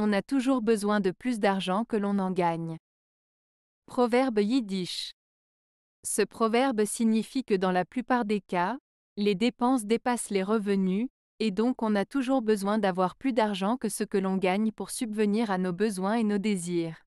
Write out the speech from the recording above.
on a toujours besoin de plus d'argent que l'on en gagne. Proverbe yiddish. Ce proverbe signifie que dans la plupart des cas, les dépenses dépassent les revenus, et donc on a toujours besoin d'avoir plus d'argent que ce que l'on gagne pour subvenir à nos besoins et nos désirs.